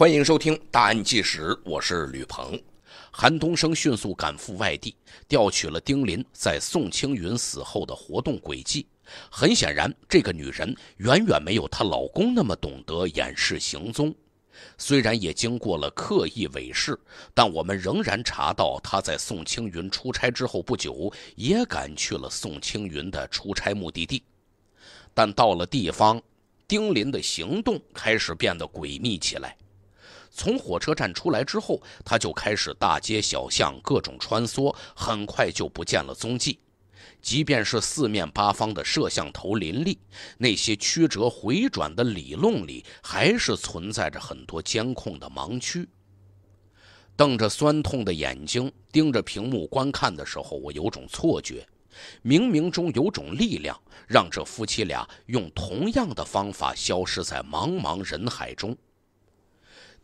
欢迎收听《大案纪实》，我是吕鹏。韩东升迅速赶赴外地，调取了丁林在宋青云死后的活动轨迹。很显然，这个女人远远没有她老公那么懂得掩饰行踪。虽然也经过了刻意伪饰，但我们仍然查到她在宋青云出差之后不久，也赶去了宋青云的出差目的地。但到了地方，丁林的行动开始变得诡秘起来。从火车站出来之后，他就开始大街小巷各种穿梭，很快就不见了踪迹。即便是四面八方的摄像头林立，那些曲折回转的里弄里，还是存在着很多监控的盲区。瞪着酸痛的眼睛盯着屏幕观看的时候，我有种错觉，冥冥中有种力量让这夫妻俩用同样的方法消失在茫茫人海中。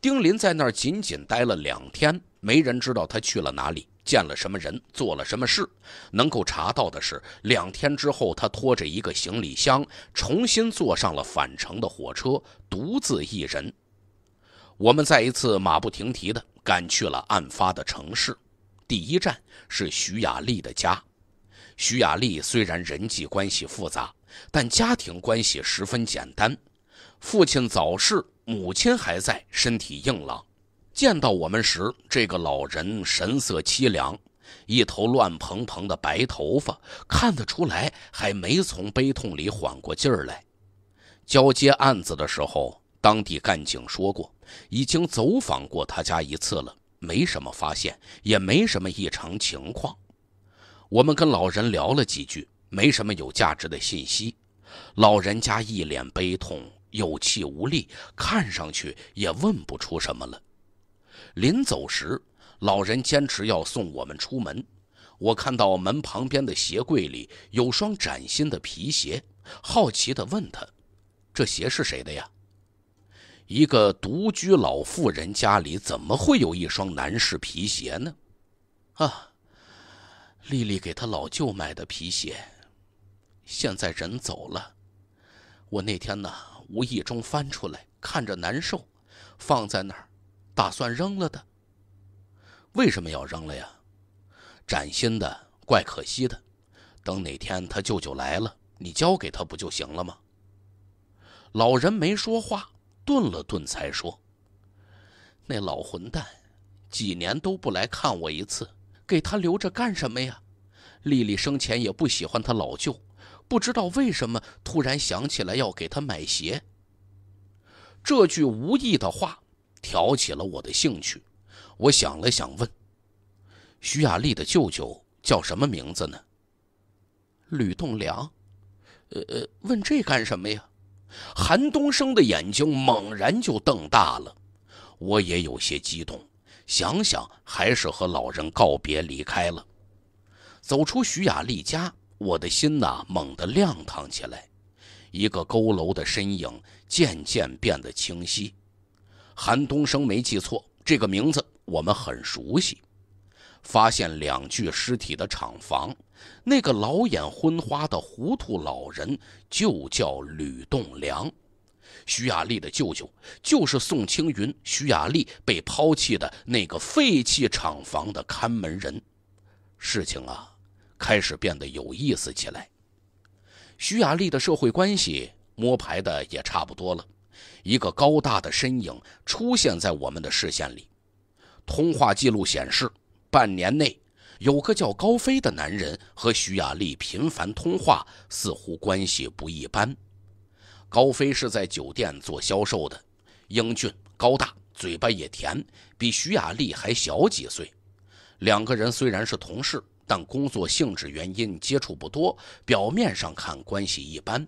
丁林在那儿仅仅待了两天，没人知道他去了哪里，见了什么人，做了什么事。能够查到的是，两天之后，他拖着一个行李箱，重新坐上了返程的火车，独自一人。我们再一次马不停蹄的赶去了案发的城市。第一站是徐雅丽的家。徐雅丽虽然人际关系复杂，但家庭关系十分简单。父亲早逝。母亲还在，身体硬朗。见到我们时，这个老人神色凄凉，一头乱蓬蓬的白头发，看得出来还没从悲痛里缓过劲儿来。交接案子的时候，当地干警说过，已经走访过他家一次了，没什么发现，也没什么异常情况。我们跟老人聊了几句，没什么有价值的信息。老人家一脸悲痛。有气无力，看上去也问不出什么了。临走时，老人坚持要送我们出门。我看到门旁边的鞋柜里有双崭新的皮鞋，好奇地问他：“这鞋是谁的呀？”一个独居老妇人家里怎么会有一双男士皮鞋呢？啊，丽丽给她老舅买的皮鞋，现在人走了，我那天呢？无意中翻出来，看着难受，放在那儿，打算扔了的。为什么要扔了呀？崭新的，怪可惜的。等哪天他舅舅来了，你交给他不就行了吗？老人没说话，顿了顿才说：“那老混蛋，几年都不来看我一次，给他留着干什么呀？丽丽生前也不喜欢他老舅。”不知道为什么突然想起来要给他买鞋。这句无意的话挑起了我的兴趣，我想了想，问：“徐雅丽的舅舅叫什么名字呢？”吕栋梁，呃呃，问这干什么呀？韩东升的眼睛猛然就瞪大了，我也有些激动，想想还是和老人告别离开了，走出徐雅丽家。我的心呐猛地亮堂起来，一个佝偻的身影渐渐变得清晰。韩东升没记错这个名字，我们很熟悉。发现两具尸体的厂房，那个老眼昏花的糊涂老人就叫吕栋梁，徐雅丽的舅舅就是宋青云。徐雅丽被抛弃的那个废弃厂房的看门人，事情啊。开始变得有意思起来。徐雅丽的社会关系摸排的也差不多了，一个高大的身影出现在我们的视线里。通话记录显示，半年内有个叫高飞的男人和徐雅丽频繁通话，似乎关系不一般。高飞是在酒店做销售的，英俊高大，嘴巴也甜，比徐雅丽还小几岁。两个人虽然是同事。但工作性质原因接触不多，表面上看关系一般。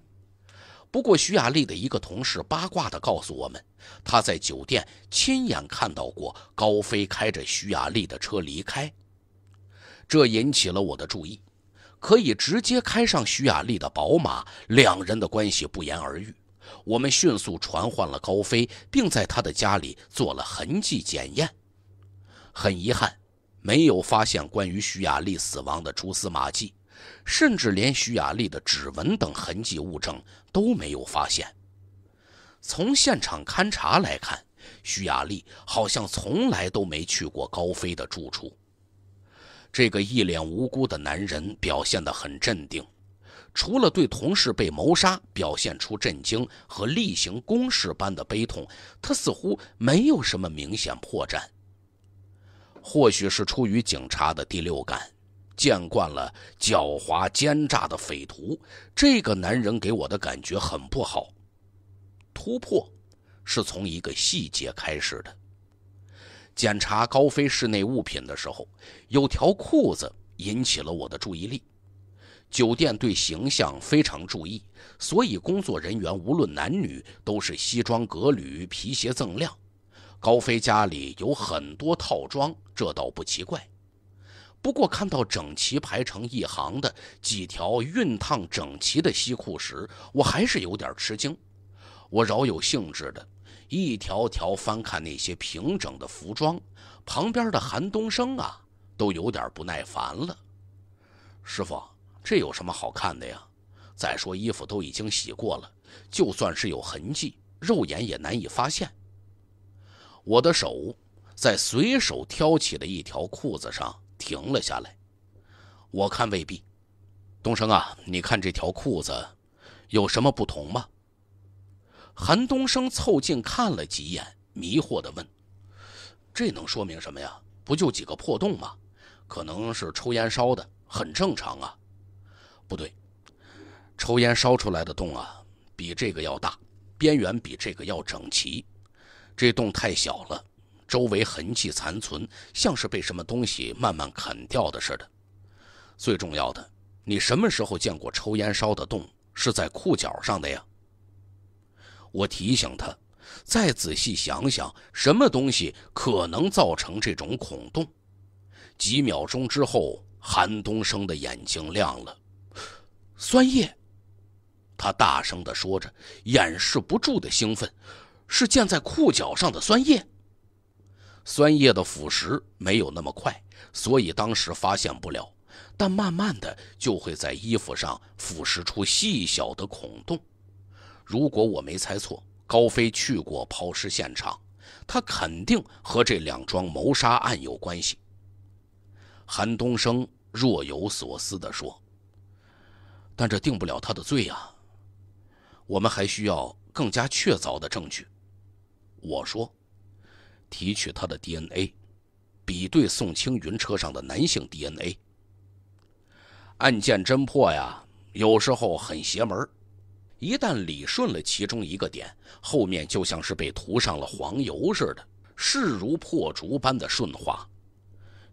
不过徐雅丽的一个同事八卦地告诉我们，他在酒店亲眼看到过高飞开着徐雅丽的车离开，这引起了我的注意。可以直接开上徐雅丽的宝马，两人的关系不言而喻。我们迅速传唤了高飞，并在他的家里做了痕迹检验。很遗憾。没有发现关于徐雅丽死亡的蛛丝马迹，甚至连徐雅丽的指纹等痕迹物证都没有发现。从现场勘查来看，徐雅丽好像从来都没去过高飞的住处。这个一脸无辜的男人表现得很镇定，除了对同事被谋杀表现出震惊和例行公事般的悲痛，他似乎没有什么明显破绽。或许是出于警察的第六感，见惯了狡猾奸诈的匪徒，这个男人给我的感觉很不好。突破是从一个细节开始的。检查高飞室内物品的时候，有条裤子引起了我的注意力。酒店对形象非常注意，所以工作人员无论男女都是西装革履，皮鞋锃亮。高飞家里有很多套装，这倒不奇怪。不过看到整齐排成一行的几条熨烫整齐的西裤时，我还是有点吃惊。我饶有兴致的一条条翻看那些平整的服装，旁边的韩东升啊都有点不耐烦了：“师傅，这有什么好看的呀？再说衣服都已经洗过了，就算是有痕迹，肉眼也难以发现。”我的手在随手挑起的一条裤子上停了下来。我看未必，东升啊，你看这条裤子有什么不同吗？韩东升凑近看了几眼，迷惑地问：“这能说明什么呀？不就几个破洞吗？可能是抽烟烧的，很正常啊。不对，抽烟烧出来的洞啊，比这个要大，边缘比这个要整齐。”这洞太小了，周围痕迹残存，像是被什么东西慢慢啃掉的似的。最重要的，你什么时候见过抽烟烧的洞是在裤脚上的呀？我提醒他，再仔细想想，什么东西可能造成这种孔洞？几秒钟之后，韩东升的眼睛亮了，酸液！他大声地说着，掩饰不住的兴奋。是溅在裤脚上的酸液。酸液的腐蚀没有那么快，所以当时发现不了，但慢慢的就会在衣服上腐蚀出细小的孔洞。如果我没猜错，高飞去过抛尸现场，他肯定和这两桩谋杀案有关系。韩东升若有所思地说：“但这定不了他的罪呀，我们还需要更加确凿的证据。”我说：“提取他的 DNA，比对宋青云车上的男性 DNA。案件侦破呀，有时候很邪门一旦理顺了其中一个点，后面就像是被涂上了黄油似的，势如破竹般的顺滑。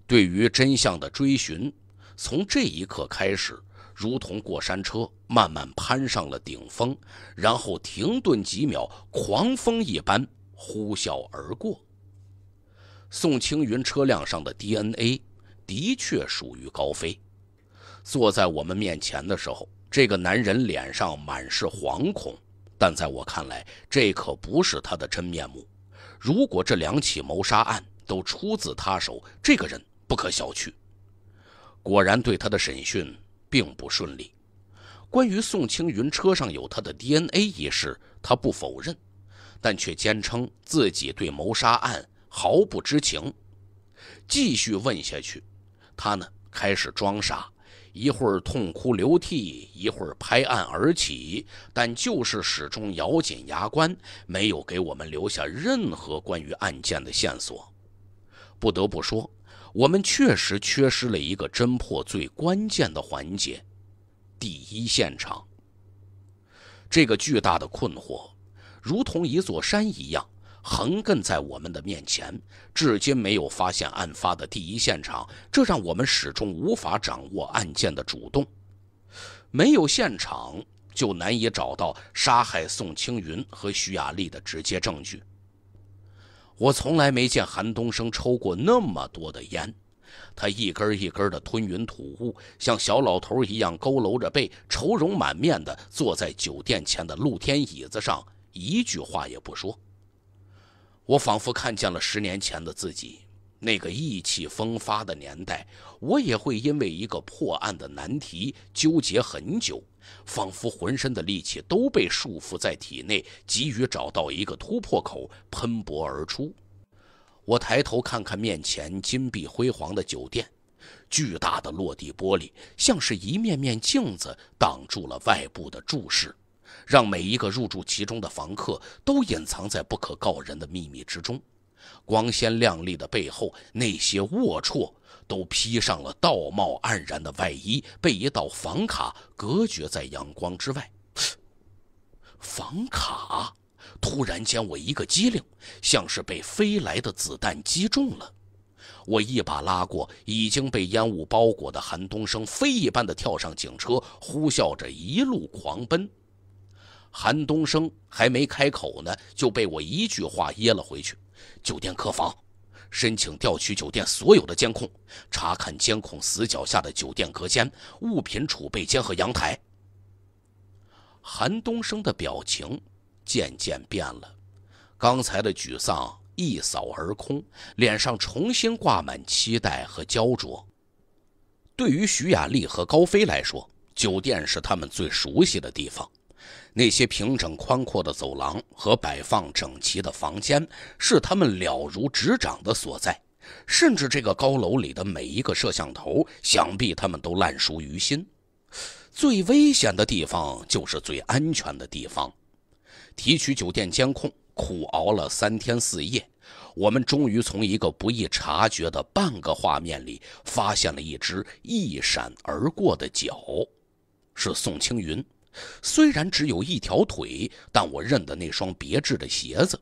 对于真相的追寻，从这一刻开始，如同过山车，慢慢攀上了顶峰，然后停顿几秒，狂风一般。”呼啸而过。宋青云车辆上的 DNA 的确属于高飞。坐在我们面前的时候，这个男人脸上满是惶恐，但在我看来，这可不是他的真面目。如果这两起谋杀案都出自他手，这个人不可小觑。果然，对他的审讯并不顺利。关于宋青云车上有他的 DNA 一事，他不否认。但却坚称自己对谋杀案毫不知情。继续问下去，他呢开始装傻，一会儿痛哭流涕，一会儿拍案而起，但就是始终咬紧牙关，没有给我们留下任何关于案件的线索。不得不说，我们确实缺失了一个侦破最关键的环节——第一现场。这个巨大的困惑。如同一座山一样横亘在我们的面前，至今没有发现案发的第一现场，这让我们始终无法掌握案件的主动。没有现场，就难以找到杀害宋青云和徐雅丽的直接证据。我从来没见韩东升抽过那么多的烟，他一根一根的吞云吐雾，像小老头一样佝偻着背，愁容满面的坐在酒店前的露天椅子上。一句话也不说，我仿佛看见了十年前的自己，那个意气风发的年代，我也会因为一个破案的难题纠结很久，仿佛浑身的力气都被束缚在体内，急于找到一个突破口喷薄而出。我抬头看看面前金碧辉煌的酒店，巨大的落地玻璃像是一面面镜子，挡住了外部的注视。让每一个入住其中的房客都隐藏在不可告人的秘密之中，光鲜亮丽的背后，那些龌龊都披上了道貌岸然的外衣，被一道房卡隔绝在阳光之外。房卡突然间，我一个激灵，像是被飞来的子弹击中了。我一把拉过已经被烟雾包裹的韩东升，飞一般的跳上警车，呼啸着一路狂奔。韩东升还没开口呢，就被我一句话噎了回去。酒店客房，申请调取酒店所有的监控，查看监控死角下的酒店隔间、物品储备间和阳台。韩东升的表情渐渐变了，刚才的沮丧一扫而空，脸上重新挂满期待和焦灼。对于徐雅丽和高飞来说，酒店是他们最熟悉的地方。那些平整宽阔的走廊和摆放整齐的房间是他们了如指掌的所在，甚至这个高楼里的每一个摄像头，想必他们都烂熟于心。最危险的地方就是最安全的地方。提取酒店监控，苦熬了三天四夜，我们终于从一个不易察觉的半个画面里发现了一只一闪而过的脚，是宋青云。虽然只有一条腿，但我认得那双别致的鞋子。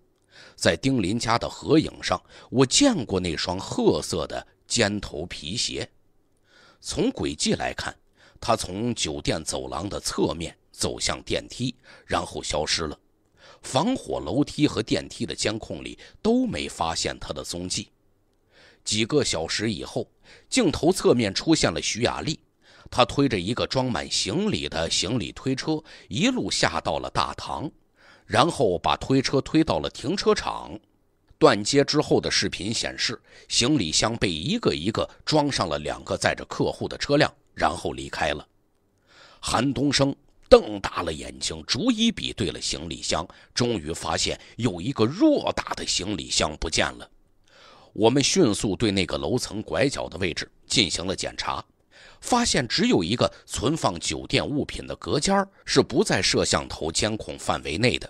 在丁林家的合影上，我见过那双褐色的尖头皮鞋。从轨迹来看，他从酒店走廊的侧面走向电梯，然后消失了。防火楼梯和电梯的监控里都没发现他的踪迹。几个小时以后，镜头侧面出现了徐雅丽。他推着一个装满行李的行李推车，一路下到了大堂，然后把推车推到了停车场。断接之后的视频显示，行李箱被一个一个装上了两个载着客户的车辆，然后离开了。韩东升瞪大了眼睛，逐一比对了行李箱，终于发现有一个偌大的行李箱不见了。我们迅速对那个楼层拐角的位置进行了检查。发现只有一个存放酒店物品的隔间儿是不在摄像头监控范围内的。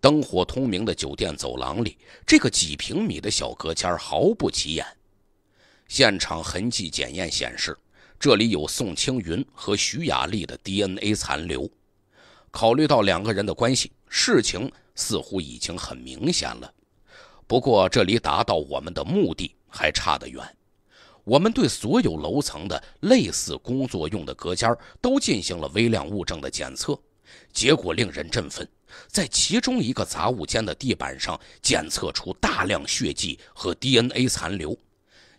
灯火通明的酒店走廊里，这个几平米的小隔间毫不起眼。现场痕迹检验显示，这里有宋青云和徐雅丽的 DNA 残留。考虑到两个人的关系，事情似乎已经很明显了。不过，这离达到我们的目的还差得远。我们对所有楼层的类似工作用的隔间都进行了微量物证的检测，结果令人振奋。在其中一个杂物间的地板上检测出大量血迹和 DNA 残留，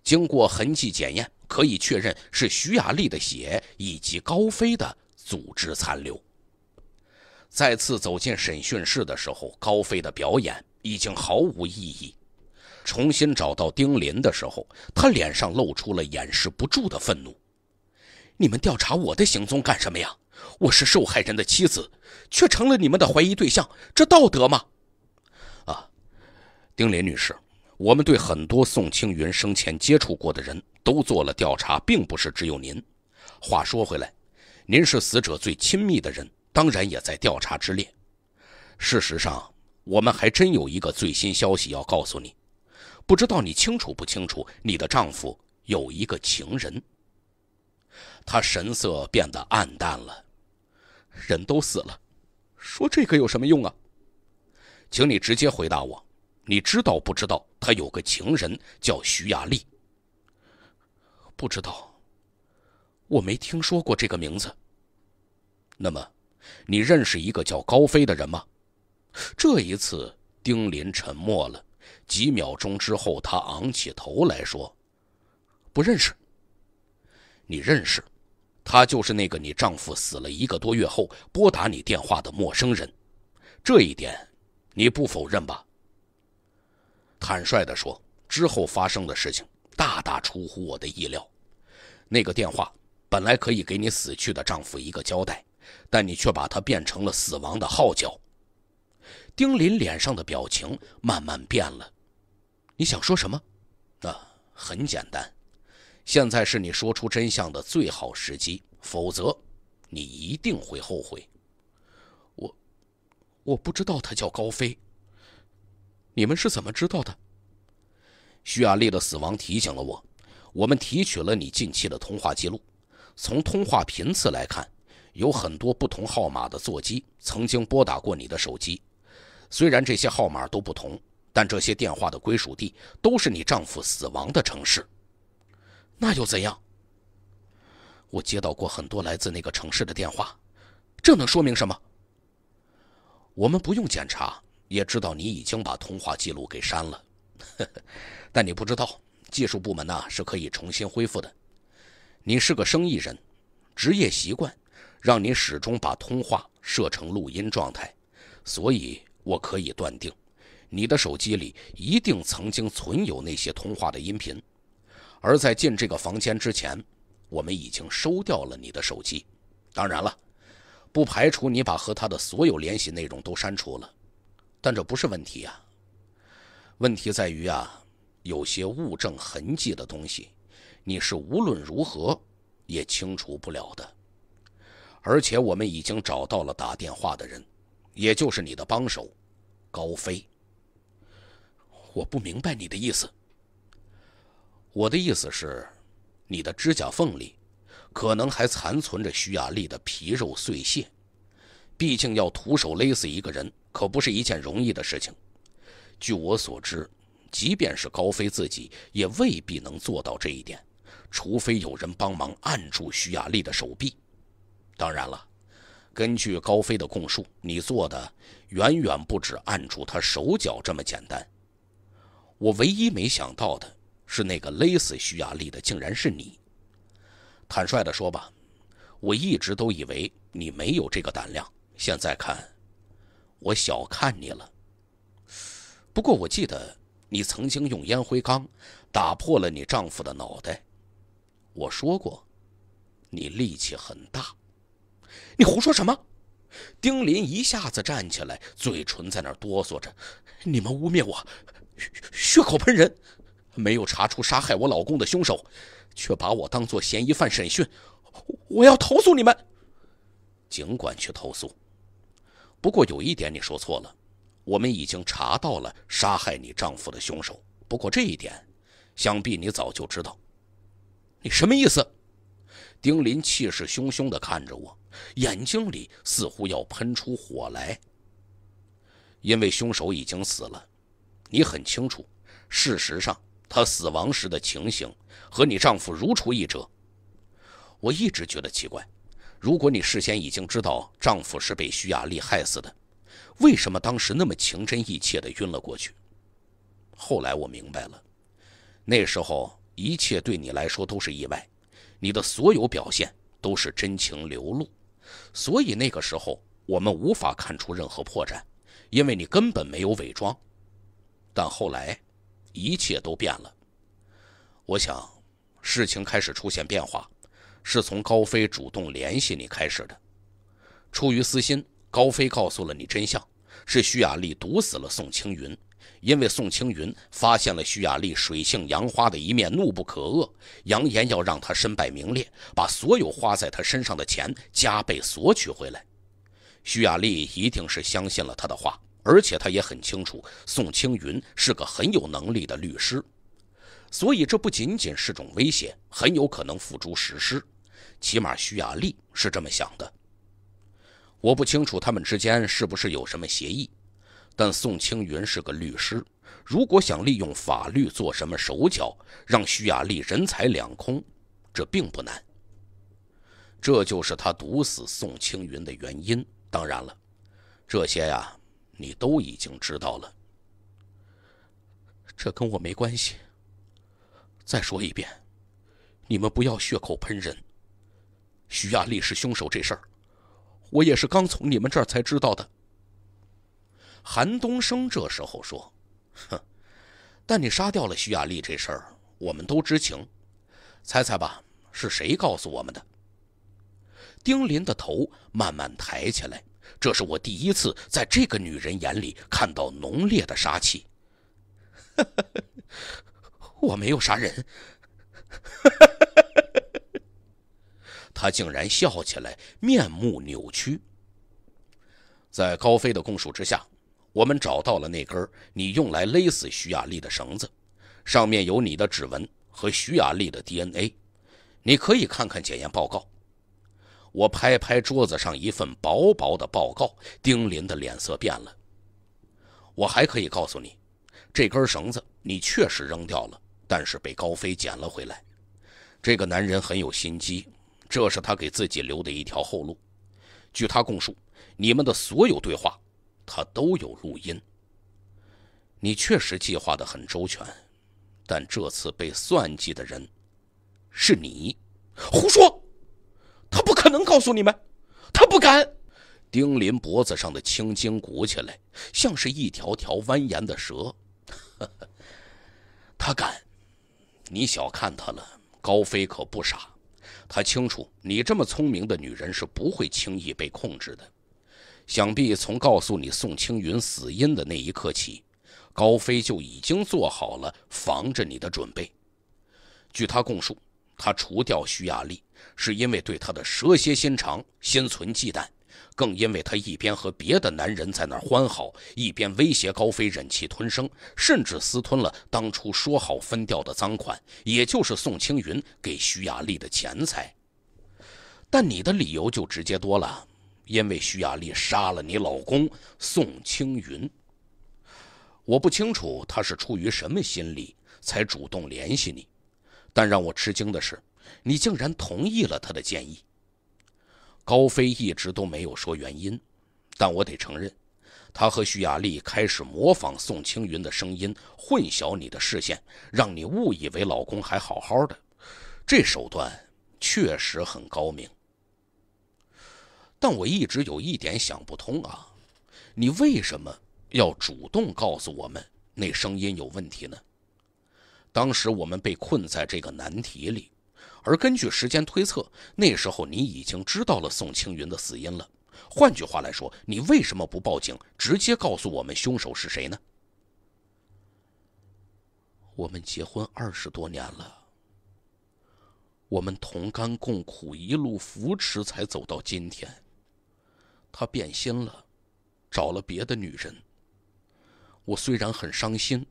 经过痕迹检验，可以确认是徐雅丽的血以及高飞的组织残留。再次走进审讯室的时候，高飞的表演已经毫无意义。重新找到丁林的时候，他脸上露出了掩饰不住的愤怒。你们调查我的行踪干什么呀？我是受害人的妻子，却成了你们的怀疑对象，这道德吗？啊，丁林女士，我们对很多宋青云生前接触过的人都做了调查，并不是只有您。话说回来，您是死者最亲密的人，当然也在调查之列。事实上，我们还真有一个最新消息要告诉你。不知道你清楚不清楚，你的丈夫有一个情人。他神色变得暗淡了，人都死了，说这个有什么用啊？请你直接回答我，你知道不知道他有个情人叫徐雅丽？不知道，我没听说过这个名字。那么，你认识一个叫高飞的人吗？这一次，丁林沉默了。几秒钟之后，他昂起头来说：“不认识。”“你认识，他就是那个你丈夫死了一个多月后拨打你电话的陌生人。”这一点，你不否认吧？坦率的说，之后发生的事情大大出乎我的意料。那个电话本来可以给你死去的丈夫一个交代，但你却把它变成了死亡的号角。丁林脸上的表情慢慢变了。你想说什么？那很简单，现在是你说出真相的最好时机，否则你一定会后悔。我我不知道他叫高飞。你们是怎么知道的？徐雅丽的死亡提醒了我，我们提取了你近期的通话记录，从通话频次来看，有很多不同号码的座机曾经拨打过你的手机，虽然这些号码都不同。但这些电话的归属地都是你丈夫死亡的城市，那又怎样？我接到过很多来自那个城市的电话，这能说明什么？我们不用检查也知道你已经把通话记录给删了，但你不知道，技术部门呢是可以重新恢复的。您是个生意人，职业习惯让您始终把通话设成录音状态，所以我可以断定。你的手机里一定曾经存有那些通话的音频，而在进这个房间之前，我们已经收掉了你的手机。当然了，不排除你把和他的所有联系内容都删除了，但这不是问题呀。问题在于啊，有些物证痕迹的东西，你是无论如何也清除不了的。而且我们已经找到了打电话的人，也就是你的帮手高飞。我不明白你的意思。我的意思是，你的指甲缝里，可能还残存着徐雅丽的皮肉碎屑。毕竟要徒手勒死一个人，可不是一件容易的事情。据我所知，即便是高飞自己，也未必能做到这一点，除非有人帮忙按住徐雅丽的手臂。当然了，根据高飞的供述，你做的远远不止按住他手脚这么简单。我唯一没想到的是，那个勒死徐亚丽的，竟然是你。坦率的说吧，我一直都以为你没有这个胆量。现在看，我小看你了。不过我记得你曾经用烟灰缸打破了你丈夫的脑袋。我说过，你力气很大。你胡说什么？丁林一下子站起来，嘴唇在那儿哆嗦着：“你们污蔑我！”血口喷人，没有查出杀害我老公的凶手，却把我当做嫌疑犯审讯，我要投诉你们。尽管去投诉。不过有一点你说错了，我们已经查到了杀害你丈夫的凶手。不过这一点，想必你早就知道。你什么意思？丁林气势汹汹地看着我，眼睛里似乎要喷出火来。因为凶手已经死了。你很清楚，事实上，她死亡时的情形和你丈夫如出一辙。我一直觉得奇怪，如果你事先已经知道丈夫是被徐雅丽害死的，为什么当时那么情真意切地晕了过去？后来我明白了，那时候一切对你来说都是意外，你的所有表现都是真情流露，所以那个时候我们无法看出任何破绽，因为你根本没有伪装。但后来，一切都变了。我想，事情开始出现变化，是从高飞主动联系你开始的。出于私心，高飞告诉了你真相：是徐雅丽毒死了宋青云。因为宋青云发现了徐雅丽水性杨花的一面，怒不可遏，扬言要让她身败名裂，把所有花在她身上的钱加倍索取回来。徐雅丽一定是相信了他的话。而且他也很清楚，宋青云是个很有能力的律师，所以这不仅仅是种威胁，很有可能付诸实施。起码徐雅丽是这么想的。我不清楚他们之间是不是有什么协议，但宋青云是个律师，如果想利用法律做什么手脚，让徐雅丽人财两空，这并不难。这就是他毒死宋青云的原因。当然了，这些呀。你都已经知道了，这跟我没关系。再说一遍，你们不要血口喷人。徐亚丽是凶手这事儿，我也是刚从你们这儿才知道的。韩东升这时候说：“哼，但你杀掉了徐亚丽这事儿，我们都知情。猜猜吧，是谁告诉我们的？”丁林的头慢慢抬起来。这是我第一次在这个女人眼里看到浓烈的杀气。我没有杀人。他竟然笑起来，面目扭曲。在高飞的供述之下，我们找到了那根你用来勒死徐雅丽的绳子，上面有你的指纹和徐雅丽的 DNA，你可以看看检验报告。我拍拍桌子上一份薄薄的报告，丁林的脸色变了。我还可以告诉你，这根绳子你确实扔掉了，但是被高飞捡了回来。这个男人很有心机，这是他给自己留的一条后路。据他供述，你们的所有对话他都有录音。你确实计划的很周全，但这次被算计的人是你。胡说！他不可能告诉你们，他不敢。丁林脖子上的青筋鼓起来，像是一条条蜿蜒的蛇。他敢，你小看他了。高飞可不傻，他清楚你这么聪明的女人是不会轻易被控制的。想必从告诉你宋青云死因的那一刻起，高飞就已经做好了防着你的准备。据他供述，他除掉徐亚丽。是因为对他的蛇蝎心肠心存忌惮，更因为他一边和别的男人在那儿欢好，一边威胁高飞忍气吞声，甚至私吞了当初说好分掉的赃款，也就是宋青云给徐雅丽的钱财。但你的理由就直接多了，因为徐雅丽杀了你老公宋青云。我不清楚他是出于什么心理才主动联系你，但让我吃惊的是。你竟然同意了他的建议。高飞一直都没有说原因，但我得承认，他和徐雅丽开始模仿宋青云的声音，混淆你的视线，让你误以为老公还好好的。这手段确实很高明。但我一直有一点想不通啊，你为什么要主动告诉我们那声音有问题呢？当时我们被困在这个难题里。而根据时间推测，那时候你已经知道了宋青云的死因了。换句话来说，你为什么不报警，直接告诉我们凶手是谁呢？我们结婚二十多年了，我们同甘共苦，一路扶持才走到今天。他变心了，找了别的女人。我虽然很伤心，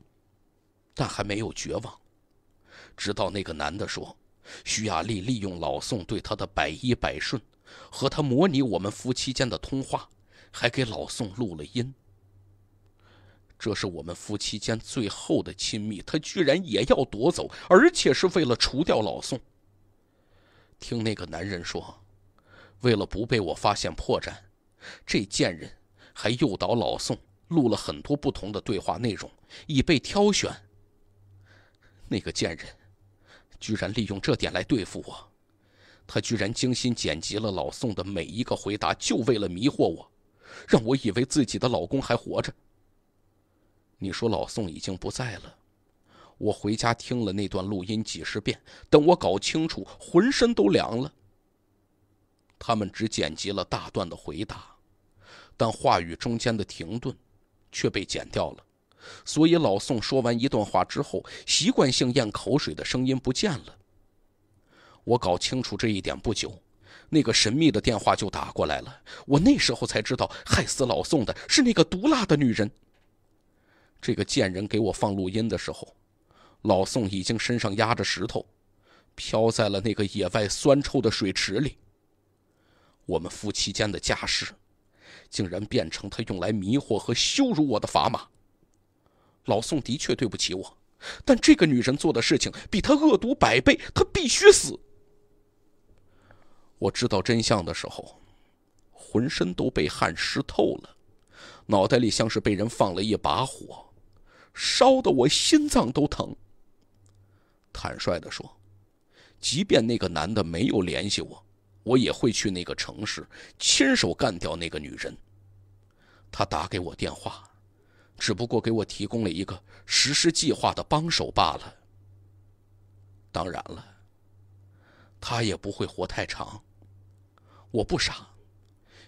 但还没有绝望，直到那个男的说。徐亚丽利用老宋对她的百依百顺，和她模拟我们夫妻间的通话，还给老宋录了音。这是我们夫妻间最后的亲密，她居然也要夺走，而且是为了除掉老宋。听那个男人说，为了不被我发现破绽，这贱人还诱导老宋录了很多不同的对话内容，以被挑选。那个贱人。居然利用这点来对付我，他居然精心剪辑了老宋的每一个回答，就为了迷惑我，让我以为自己的老公还活着。你说老宋已经不在了，我回家听了那段录音几十遍，等我搞清楚，浑身都凉了。他们只剪辑了大段的回答，但话语中间的停顿，却被剪掉了。所以老宋说完一段话之后，习惯性咽口水的声音不见了。我搞清楚这一点不久，那个神秘的电话就打过来了。我那时候才知道，害死老宋的是那个毒辣的女人。这个贱人给我放录音的时候，老宋已经身上压着石头，飘在了那个野外酸臭的水池里。我们夫妻间的家事，竟然变成他用来迷惑和羞辱我的砝码。老宋的确对不起我，但这个女人做的事情比他恶毒百倍，她必须死。我知道真相的时候，浑身都被汗湿透了，脑袋里像是被人放了一把火，烧得我心脏都疼。坦率的说，即便那个男的没有联系我，我也会去那个城市，亲手干掉那个女人。他打给我电话。只不过给我提供了一个实施计划的帮手罢了。当然了，他也不会活太长。我不傻，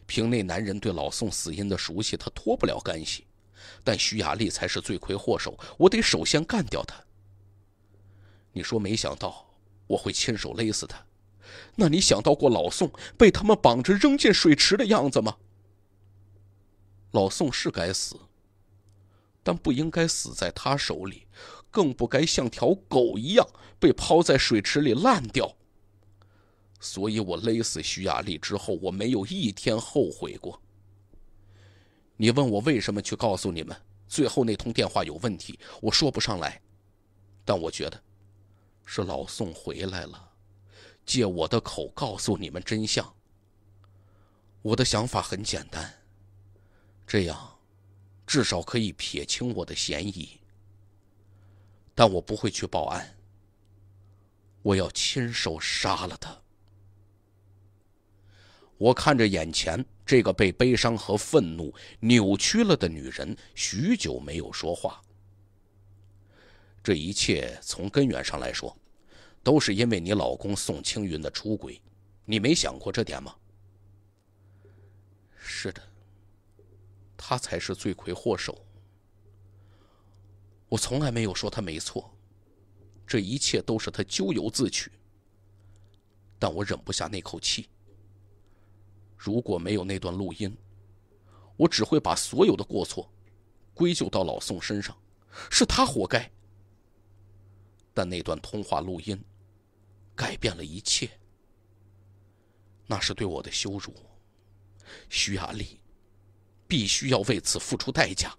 凭那男人对老宋死因的熟悉，他脱不了干系。但徐雅丽才是罪魁祸首，我得首先干掉他。你说没想到我会亲手勒死他，那你想到过老宋被他们绑着扔进水池的样子吗？老宋是该死。但不应该死在他手里，更不该像条狗一样被抛在水池里烂掉。所以，我勒死徐亚丽之后，我没有一天后悔过。你问我为什么去告诉你们，最后那通电话有问题，我说不上来，但我觉得，是老宋回来了，借我的口告诉你们真相。我的想法很简单，这样。至少可以撇清我的嫌疑，但我不会去报案。我要亲手杀了他。我看着眼前这个被悲伤和愤怒扭曲了的女人，许久没有说话。这一切从根源上来说，都是因为你老公宋青云的出轨，你没想过这点吗？是的。他才是罪魁祸首。我从来没有说他没错，这一切都是他咎由自取。但我忍不下那口气。如果没有那段录音，我只会把所有的过错归咎到老宋身上，是他活该。但那段通话录音改变了一切，那是对我的羞辱，徐亚丽。必须要为此付出代价。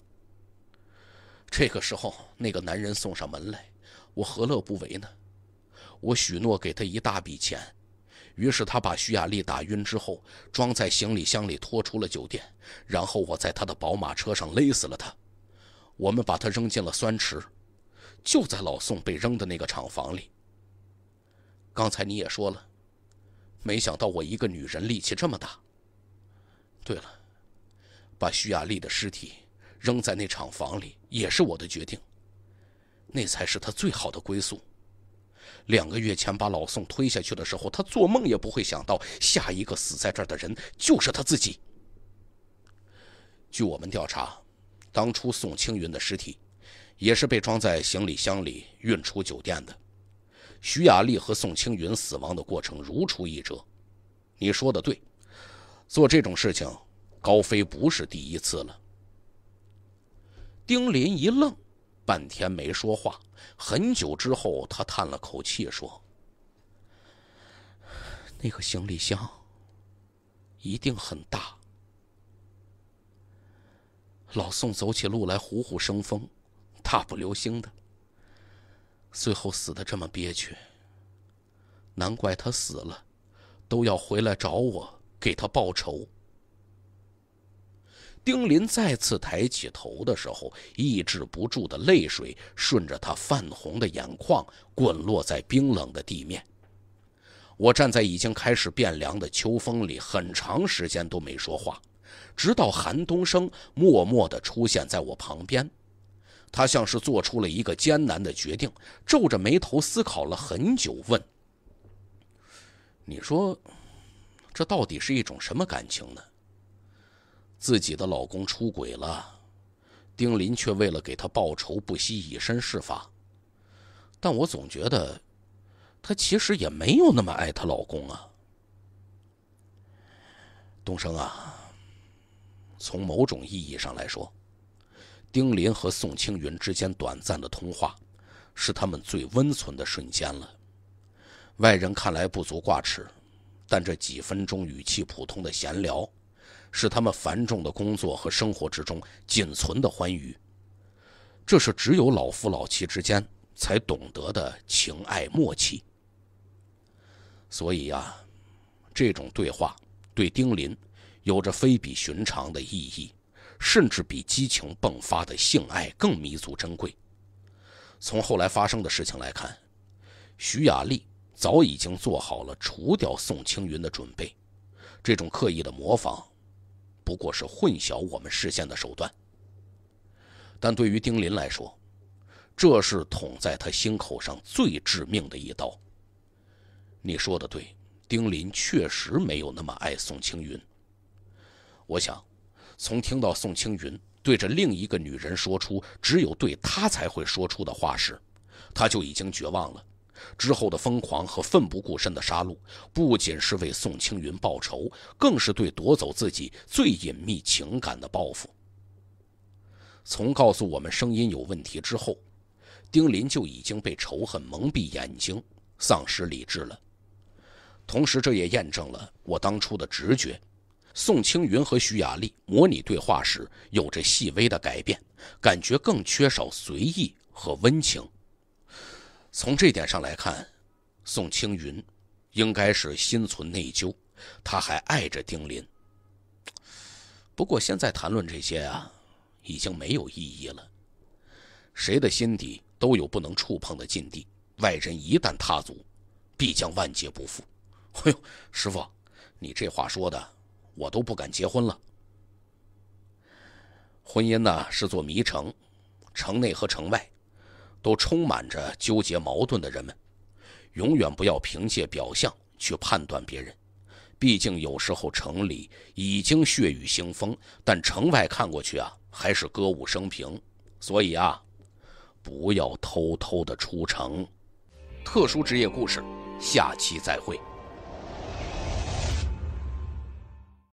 这个时候，那个男人送上门来，我何乐不为呢？我许诺给他一大笔钱，于是他把徐雅丽打晕之后，装在行李箱里拖出了酒店。然后我在他的宝马车上勒死了他，我们把他扔进了酸池，就在老宋被扔的那个厂房里。刚才你也说了，没想到我一个女人力气这么大。对了。把徐雅丽的尸体扔在那厂房里，也是我的决定。那才是他最好的归宿。两个月前把老宋推下去的时候，他做梦也不会想到，下一个死在这儿的人就是他自己。据我们调查，当初宋青云的尸体也是被装在行李箱里运出酒店的。徐雅丽和宋青云死亡的过程如出一辙。你说的对，做这种事情。高飞不是第一次了。丁林一愣，半天没说话。很久之后，他叹了口气说：“那个行李箱一定很大。”老宋走起路来虎虎生风，大步流星的。最后死的这么憋屈，难怪他死了，都要回来找我给他报仇。丁林再次抬起头的时候，抑制不住的泪水顺着他泛红的眼眶滚落在冰冷的地面。我站在已经开始变凉的秋风里，很长时间都没说话，直到韩东升默默地出现在我旁边。他像是做出了一个艰难的决定，皱着眉头思考了很久，问：“你说，这到底是一种什么感情呢？”自己的老公出轨了，丁林却为了给她报仇不惜以身试法。但我总觉得，她其实也没有那么爱她老公啊。东升啊，从某种意义上来说，丁林和宋青云之间短暂的通话，是他们最温存的瞬间了。外人看来不足挂齿，但这几分钟语气普通的闲聊。是他们繁重的工作和生活之中仅存的欢愉，这是只有老夫老妻之间才懂得的情爱默契。所以呀，这种对话对丁林有着非比寻常的意义，甚至比激情迸发的性爱更弥足珍贵。从后来发生的事情来看，徐雅丽早已经做好了除掉宋青云的准备，这种刻意的模仿。不过是混淆我们视线的手段，但对于丁林来说，这是捅在他心口上最致命的一刀。你说的对，丁林确实没有那么爱宋青云。我想，从听到宋青云对着另一个女人说出只有对他才会说出的话时，他就已经绝望了。之后的疯狂和奋不顾身的杀戮，不仅是为宋青云报仇，更是对夺走自己最隐秘情感的报复。从告诉我们声音有问题之后，丁林就已经被仇恨蒙蔽眼睛，丧失理智了。同时，这也验证了我当初的直觉：宋青云和徐雅丽模拟对话时有着细微的改变，感觉更缺少随意和温情。从这点上来看，宋青云应该是心存内疚，他还爱着丁林。不过现在谈论这些啊，已经没有意义了。谁的心底都有不能触碰的禁地，外人一旦踏足，必将万劫不复。哎呦，师傅，你这话说的，我都不敢结婚了。婚姻呢是座迷城，城内和城外。都充满着纠结矛盾的人们，永远不要凭借表象去判断别人。毕竟有时候城里已经血雨腥风，但城外看过去啊，还是歌舞升平。所以啊，不要偷偷的出城。特殊职业故事，下期再会。